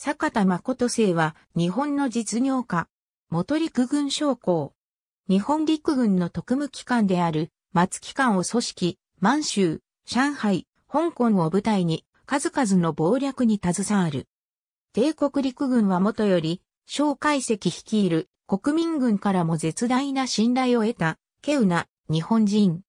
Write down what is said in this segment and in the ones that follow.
坂田誠生は日本の実業家、元陸軍将校。日本陸軍の特務機関である松機関を組織、満州、上海、香港を舞台に数々の謀略に携わる。帝国陸軍は元より、蒋介石率いる国民軍からも絶大な信頼を得た、稀有な日本人。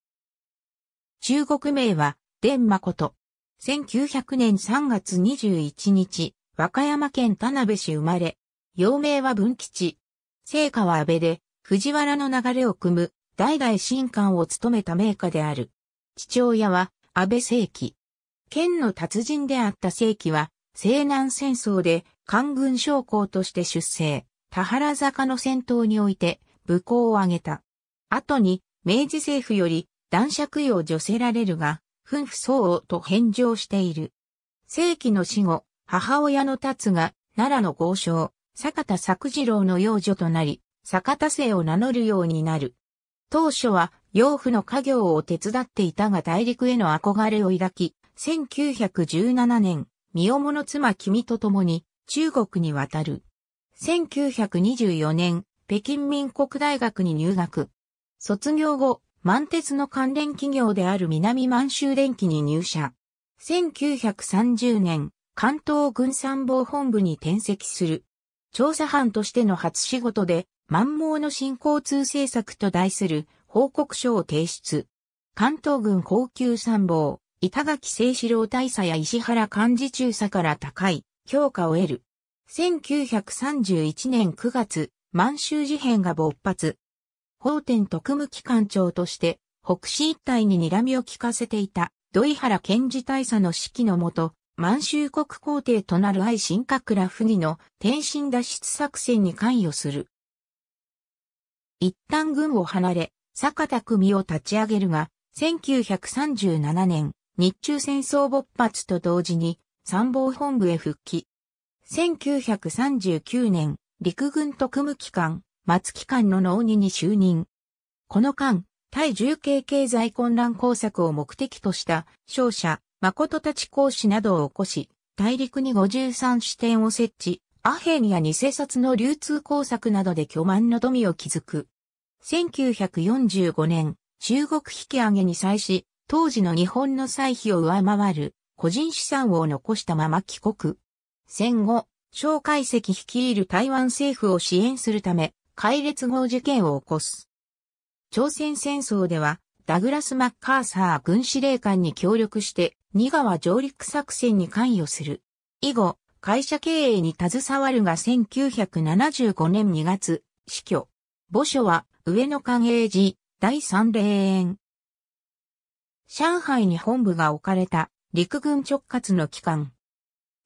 中国名は、伝誠。1900年3月21日、和歌山県田辺市生まれ、幼名は文吉。聖火は安倍で、藤原の流れを組む、代々新官を務めた名家である。父親は、安倍正規。県の達人であった聖規は、西南戦争で、官軍将校として出征、田原坂の戦闘において、武功を挙げた。後に、明治政府より、男爵位を除せられるが、夫婦相応と返上している。正規の死後、母親の達が、奈良の豪商、坂田作次郎の養女となり、坂田姓を名乗るようになる。当初は、養父の家業を手伝っていたが大陸への憧れを抱き、1917年、身重の妻君と共に中国に渡る。1924年、北京民国大学に入学。卒業後、満鉄の関連企業である南満州電機に入社。1930年、関東軍参謀本部に転籍する。調査班としての初仕事で、満蒙の新交通政策と題する報告書を提出。関東軍高級参謀、板垣清志郎大佐や石原幹事中佐から高い評価を得る。1931年9月、満州事変が勃発。法典特務機関長として、北市一帯に睨みを利かせていた、土井原健二大佐の指揮のもと、満州国皇帝となる愛新閣羅不儀の天津脱出作戦に関与する。一旦軍を離れ、坂田組を立ち上げるが、1937年、日中戦争勃発と同時に参謀本部へ復帰。1939年、陸軍特務機関、松機関の農二に就任。この間、対重慶経済混乱工作を目的とした商社、誠たち講師などを起こし、大陸に53支店を設置、アヘンや偽札の流通工作などで巨万の富を築く。1945年、中国引き上げに際し、当時の日本の歳費を上回る、個人資産を残したまま帰国。戦後、蒋介石率いる台湾政府を支援するため、海列号事件を起こす。朝鮮戦争では、ダグラス・マッカーサー軍司令官に協力して、二川上陸作戦に関与する。以後、会社経営に携わるが1975年2月、死去。墓所は、上野寛永寺、第三霊園。上海に本部が置かれた、陸軍直轄の機関。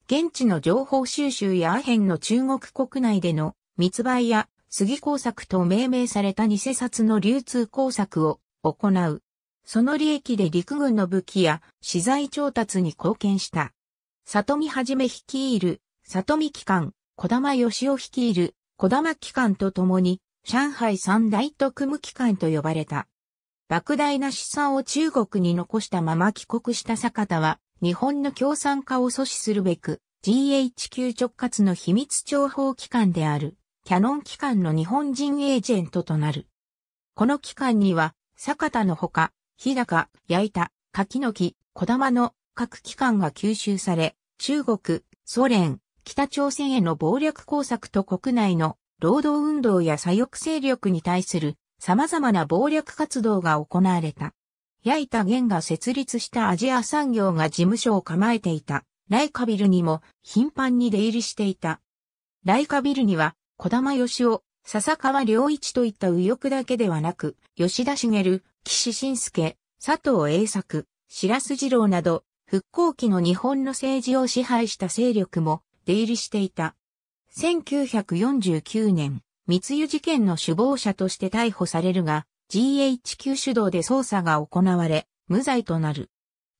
現地の情報収集やアヘンの中国国内での密売や杉工作と命名された偽札の流通工作を行うその利益で陸軍の武器や資材調達に貢献した。里見はじめ率いる、里見機関、小玉義雄率いる、小玉機関と共に、上海三大特務機関と呼ばれた。莫大な資産を中国に残したまま帰国した坂田は、日本の共産化を阻止するべく、GHQ 直轄の秘密情報機関である、キャノン機関の日本人エージェントとなる。この機関には、坂田のほか、日高、焼いた、柿の木、小玉の各機関が吸収され、中国、ソ連、北朝鮮への暴力工作と国内の労働運動や左翼勢力に対する様々な暴力活動が行われた。焼いた元が設立したアジア産業が事務所を構えていた、ライカビルにも頻繁に出入りしていた。ライカビルには、小玉義夫、笹川良一といった右翼だけではなく、吉田茂、岸信介、佐藤栄作、白洲二郎など、復興期の日本の政治を支配した勢力も出入りしていた。1949年、密輸事件の首謀者として逮捕されるが、GHQ 主導で捜査が行われ、無罪となる。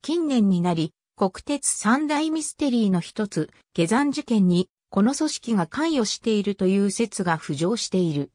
近年になり、国鉄三大ミステリーの一つ、下山事件に、この組織が関与しているという説が浮上している。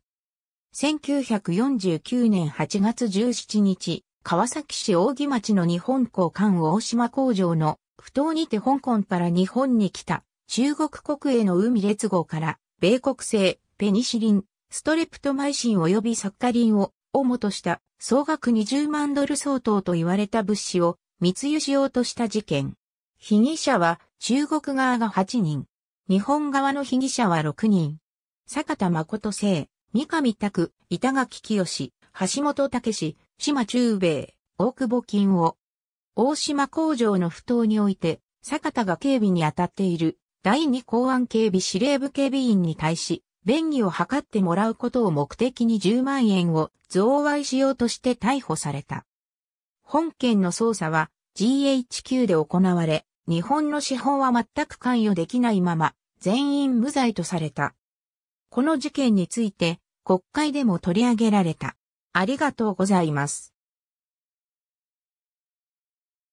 1949年8月17日、川崎市大木町の日本港艦大島工場の不当にて香港から日本に来た中国国営の海列号から米国製ペニシリン、ストレプトマイシン及びサッカリンを主とした総額20万ドル相当と言われた物資を密輸しようとした事件。被疑者は中国側が8人、日本側の被疑者は6人。坂田誠生、三上拓、板垣清、橋本武、島中米、大久保金を。大島工場の不当において、坂田が警備に当たっている第二公安警備司令部警備員に対し、便宜を図ってもらうことを目的に10万円を贈賄しようとして逮捕された。本件の捜査は GHQ で行われ、日本の司法は全く関与できないまま、全員無罪とされた。この事件について国会でも取り上げられた。ありがとうございます。